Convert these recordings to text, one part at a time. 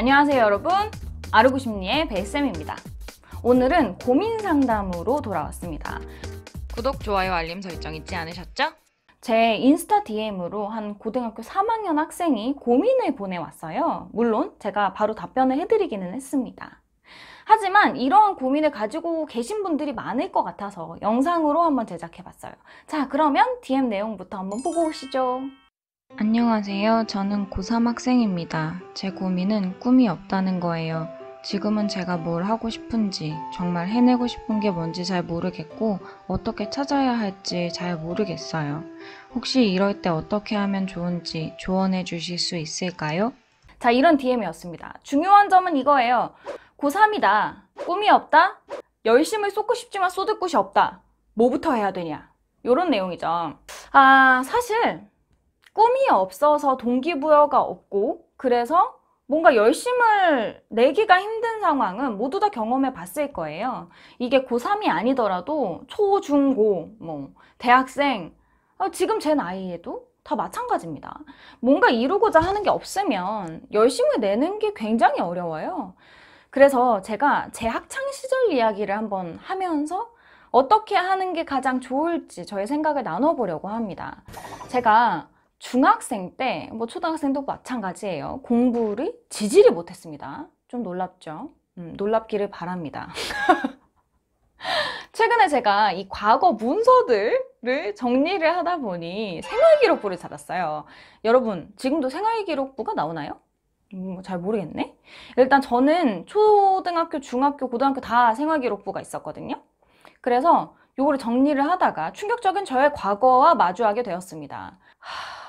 안녕하세요 여러분 아르고 심리의 베쌤입니다 오늘은 고민 상담으로 돌아왔습니다 구독, 좋아요, 알림 설정 잊지 않으셨죠? 제 인스타 DM으로 한 고등학교 3학년 학생이 고민을 보내왔어요 물론 제가 바로 답변을 해드리기는 했습니다 하지만 이런 고민을 가지고 계신 분들이 많을 것 같아서 영상으로 한번 제작해봤어요 자 그러면 DM 내용부터 한번 보고 오시죠 안녕하세요. 저는 고3 학생입니다. 제 고민은 꿈이 없다는 거예요. 지금은 제가 뭘 하고 싶은지, 정말 해내고 싶은 게 뭔지 잘 모르겠고, 어떻게 찾아야 할지 잘 모르겠어요. 혹시 이럴 때 어떻게 하면 좋은지 조언해 주실 수 있을까요? 자, 이런 DM이었습니다. 중요한 점은 이거예요. 고3이다. 꿈이 없다. 열심을 쏟고 싶지만 쏟을 곳이 없다. 뭐부터 해야 되냐. 이런 내용이죠. 아, 사실 꿈이 없어서 동기부여가 없고 그래서 뭔가 열심을 내기가 힘든 상황은 모두 다 경험해 봤을 거예요. 이게 고3이 아니더라도 초, 중, 고, 뭐, 대학생, 어, 지금 제 나이에도 다 마찬가지입니다. 뭔가 이루고자 하는 게 없으면 열심을 내는 게 굉장히 어려워요. 그래서 제가 제 학창 시절 이야기를 한번 하면서 어떻게 하는 게 가장 좋을지 저의 생각을 나눠보려고 합니다. 제가 중학생 때, 뭐 초등학생도 마찬가지예요. 공부를 지지를 못했습니다. 좀 놀랍죠? 음, 놀랍기를 바랍니다. 최근에 제가 이 과거 문서들을 정리를 하다 보니 생활기록부를 찾았어요. 여러분, 지금도 생활기록부가 나오나요? 음, 뭐 잘 모르겠네. 일단 저는 초등학교, 중학교, 고등학교 다 생활기록부가 있었거든요. 그래서 요거를 정리를 하다가 충격적인 저의 과거와 마주하게 되었습니다. 하...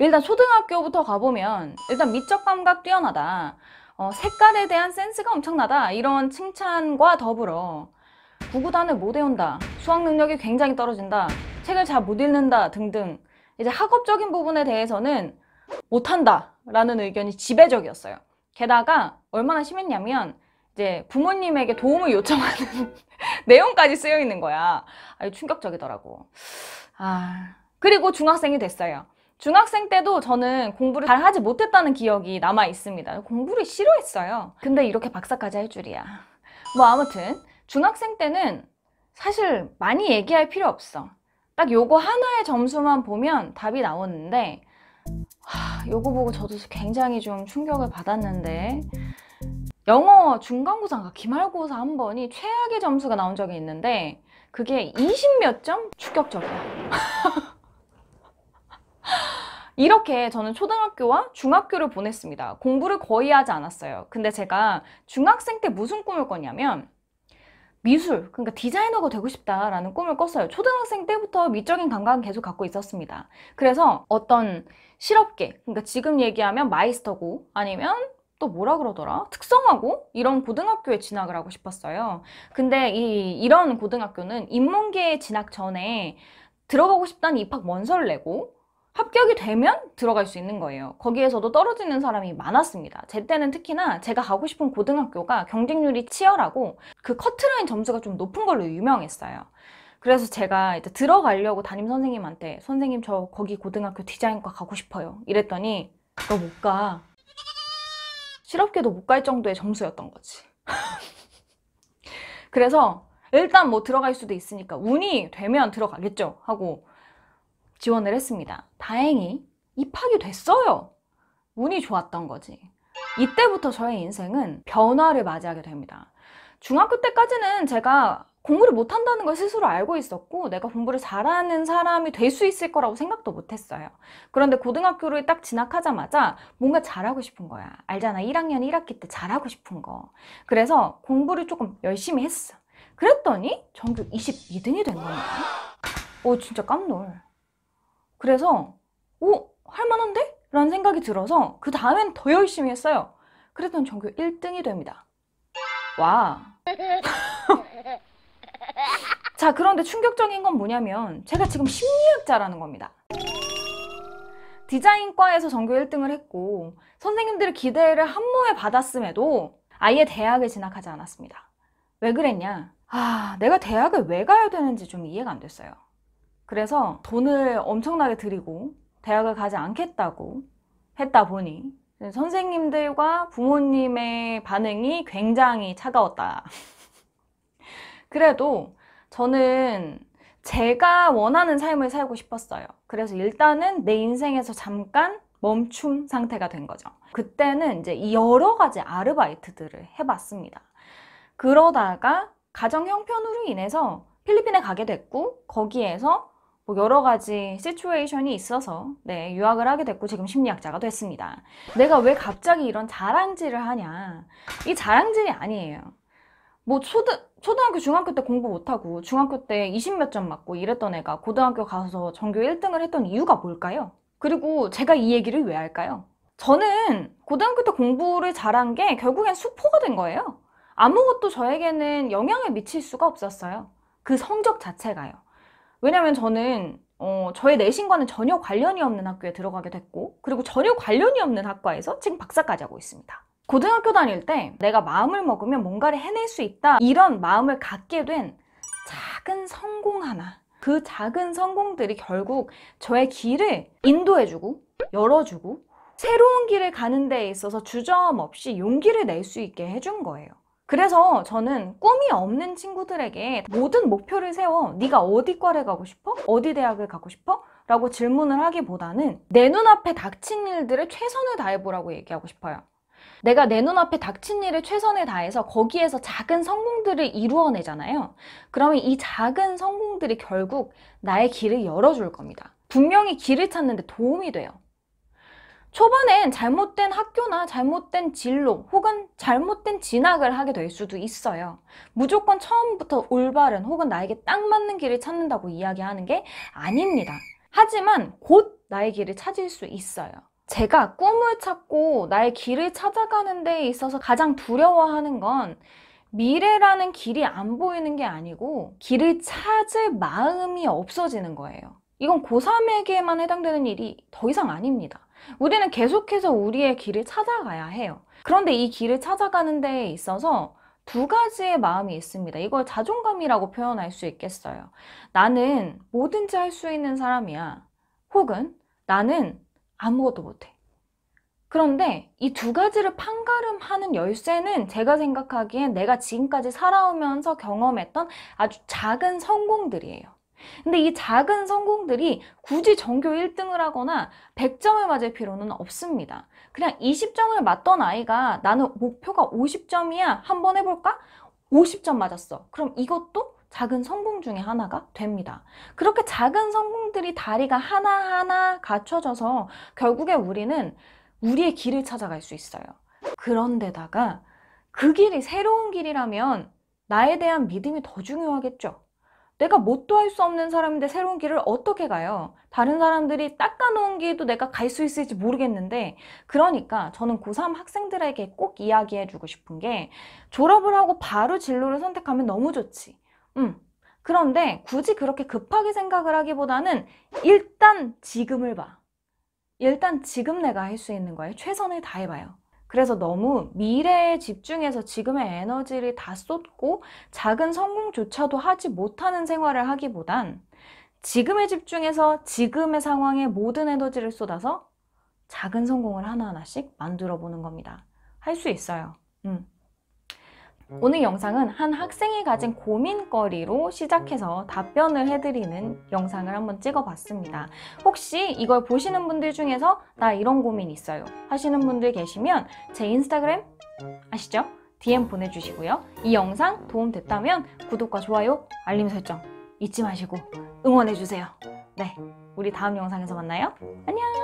일단 초등학교부터 가보면 일단 미적 감각 뛰어나다. 어, 색깔에 대한 센스가 엄청나다. 이런 칭찬과 더불어 구구단을 못 외운다. 수학 능력이 굉장히 떨어진다. 책을 잘 못 읽는다 등등 이제 학업적인 부분에 대해서는 못한다 라는 의견이 지배적이었어요 게다가 얼마나 심했냐면 이제 부모님에게 도움을 요청하는 내용까지 쓰여 있는 거야 아니, 충격적이더라고 아 그리고 중학생이 됐어요 중학생 때도 저는 공부를 잘 하지 못했다는 기억이 남아 있습니다. 공부를 싫어했어요. 근데 이렇게 박사까지 할 줄이야. 뭐 아무튼 중학생 때는 사실 많이 얘기할 필요 없어. 딱 요거 하나의 점수만 보면 답이 나오는데 하, 요거 보고 저도 굉장히 좀 충격을 받았는데 영어 중간고사가 기말고사 한 번이 최악의 점수가 나온 적이 있는데 그게 20 몇 점? 충격적이야. 이렇게 저는 초등학교와 중학교를 보냈습니다. 공부를 거의 하지 않았어요. 근데 제가 중학생 때 무슨 꿈을 꿨냐면 미술, 그러니까 디자이너가 되고 싶다라는 꿈을 꿨어요. 초등학생 때부터 미적인 감각은 계속 갖고 있었습니다. 그래서 어떤 실업계, 그러니까 지금 얘기하면 마이스터고 아니면 또 뭐라 그러더라? 특성화고? 이런 고등학교에 진학을 하고 싶었어요. 근데 이, 이런 고등학교는 인문계에 진학 전에 들어가고 싶다는 입학 원서를 내고 합격이 되면 들어갈 수 있는 거예요. 거기에서도 떨어지는 사람이 많았습니다. 제 때는 특히나 제가 가고 싶은 고등학교가 경쟁률이 치열하고 그 커트라인 점수가 좀 높은 걸로 유명했어요. 그래서 제가 이제 들어가려고 담임 선생님한테 선생님 저 거기 고등학교 디자인과 가고 싶어요. 이랬더니 너 못 가. 실업계도 못 갈 정도의 점수였던 거지. 그래서 일단 뭐 들어갈 수도 있으니까 운이 되면 들어가겠죠 하고 지원을 했습니다. 다행히 입학이 됐어요. 운이 좋았던 거지. 이때부터 저의 인생은 변화를 맞이하게 됩니다. 중학교 때까지는 제가 공부를 못한다는 걸 스스로 알고 있었고 내가 공부를 잘하는 사람이 될 수 있을 거라고 생각도 못했어요. 그런데 고등학교를 딱 진학하자마자 뭔가 잘하고 싶은 거야. 알잖아. 1학년 1학기 때 잘하고 싶은 거. 그래서 공부를 조금 열심히 했어. 그랬더니 전교 22등이 된 겁니다. 오 어, 진짜 깜놀. 그래서 오 할만한데? 라는 생각이 들어서 그 다음엔 더 열심히 했어요. 그랬더니 전교 1등이 됩니다. 와. 자 그런데 충격적인 건 뭐냐면 제가 지금 심리학자라는 겁니다. 디자인과에서 전교 1등을 했고 선생님들의 기대를 한모에 받았음에도 아예 대학에 진학하지 않았습니다. 왜 그랬냐? 아, 내가 대학을 왜 가야 되는지 좀 이해가 안 됐어요. 그래서 돈을 엄청나게 들이고 대학을 가지 않겠다고 했다 보니 선생님들과 부모님의 반응이 굉장히 차가웠다. 그래도 저는 제가 원하는 삶을 살고 싶었어요. 그래서 일단은 내 인생에서 잠깐 멈춤 상태가 된 거죠. 그때는 이제 여러 가지 아르바이트들을 해봤습니다. 그러다가 가정 형편으로 인해서 필리핀에 가게 됐고 거기에서 뭐 여러 가지 시츄에이션이 있어서 네, 유학을 하게 됐고 지금 심리학자가 됐습니다. 내가 왜 갑자기 이런 자랑질을 하냐. 이 자랑질이 아니에요. 뭐 초등, 초등학교, 중학교 때 공부 못하고 중학교 때 20몇 점 맞고 이랬던 애가 고등학교 가서 전교 1등을 했던 이유가 뭘까요? 그리고 제가 이 얘기를 왜 할까요? 저는 고등학교 때 공부를 잘한 게 결국엔 수포가 된 거예요. 아무것도 저에게는 영향을 미칠 수가 없었어요. 그 성적 자체가요. 왜냐면 저는 어, 저의 내신과는 전혀 관련이 없는 학교에 들어가게 됐고 그리고 전혀 관련이 없는 학과에서 지금 박사까지 하고 있습니다. 고등학교 다닐 때 내가 마음을 먹으면 뭔가를 해낼 수 있다 이런 마음을 갖게 된 작은 성공 하나 그 작은 성공들이 결국 저의 길을 인도해주고 열어주고 새로운 길을 가는 데 있어서 주저함 없이 용기를 낼 수 있게 해준 거예요. 그래서 저는 꿈이 없는 친구들에게 모든 목표를 세워 네가 어디 과를 가고 싶어? 어디 대학을 가고 싶어? 라고 질문을 하기보다는 내 눈앞에 닥친 일들을 최선을 다해보라고 얘기하고 싶어요. 내가 내 눈앞에 닥친 일을 최선을 다해서 거기에서 작은 성공들을 이루어내잖아요. 그러면 이 작은 성공들이 결국 나의 길을 열어줄 겁니다. 분명히 길을 찾는데 도움이 돼요. 초반엔 잘못된 학교나 잘못된 진로 혹은 잘못된 진학을 하게 될 수도 있어요. 무조건 처음부터 올바른 혹은 나에게 딱 맞는 길을 찾는다고 이야기하는 게 아닙니다. 하지만 곧 나의 길을 찾을 수 있어요. 제가 꿈을 찾고 나의 길을 찾아가는 데 있어서 가장 두려워하는 건 미래라는 길이 안 보이는 게 아니고 길을 찾을 마음이 없어지는 거예요. 이건 고3에게만 해당되는 일이 더 이상 아닙니다. 우리는 계속해서 우리의 길을 찾아가야 해요. 그런데 이 길을 찾아가는 데 있어서 두 가지의 마음이 있습니다. 이걸 자존감이라고 표현할 수 있겠어요. 나는 뭐든지 할 수 있는 사람이야. 혹은 나는 아무것도 못해. 그런데 이 두 가지를 판가름하는 열쇠는 제가 생각하기엔 내가 지금까지 살아오면서 경험했던 아주 작은 성공들이에요. 근데 이 작은 성공들이 굳이 전교 1등을 하거나 100점을 맞을 필요는 없습니다. 그냥 20점을 맞던 아이가 나는 목표가 50점이야. 한번 해볼까? 50점 맞았어. 그럼 이것도 작은 성공 중에 하나가 됩니다. 그렇게 작은 성공들이 다리가 하나하나 갖춰져서 결국에 우리는 우리의 길을 찾아갈 수 있어요. 그런데다가 그 길이 새로운 길이라면 나에 대한 믿음이 더 중요하겠죠. 내가 뭣도 할 수 없는 사람인데 새로운 길을 어떻게 가요? 다른 사람들이 닦아놓은 길도 내가 갈 수 있을지 모르겠는데 그러니까 저는 고3 학생들에게 꼭 이야기해주고 싶은 게 졸업을 하고 바로 진로를 선택하면 너무 좋지 음. 그런데 굳이 그렇게 급하게 생각을 하기보다는 일단 지금을 봐 일단 지금 내가 할 수 있는 거에 최선을 다해봐요 그래서 너무 미래에 집중해서 지금의 에너지를 다 쏟고 작은 성공조차도 하지 못하는 생활을 하기보단 지금에 집중해서 지금의 상황에 모든 에너지를 쏟아서 작은 성공을 하나하나씩 만들어 보는 겁니다. 할 수 있어요. 음. 음. 오늘 영상은 한 학생이 가진 음. 고민거리로 시작해서 음. 답변을 해드리는 영상을 한번 찍어봤습니다. 혹시 이걸 보시는 분들 중에서 나 이런 고민 있어요 하시는 분들 계시면 제 인스타그램 아시죠? DM 보내주시고요. 이 영상 도움됐다면 구독과 좋아요, 알림 설정 잊지 마시고 응원해주세요. 네, 우리 다음 영상에서 만나요. 안녕!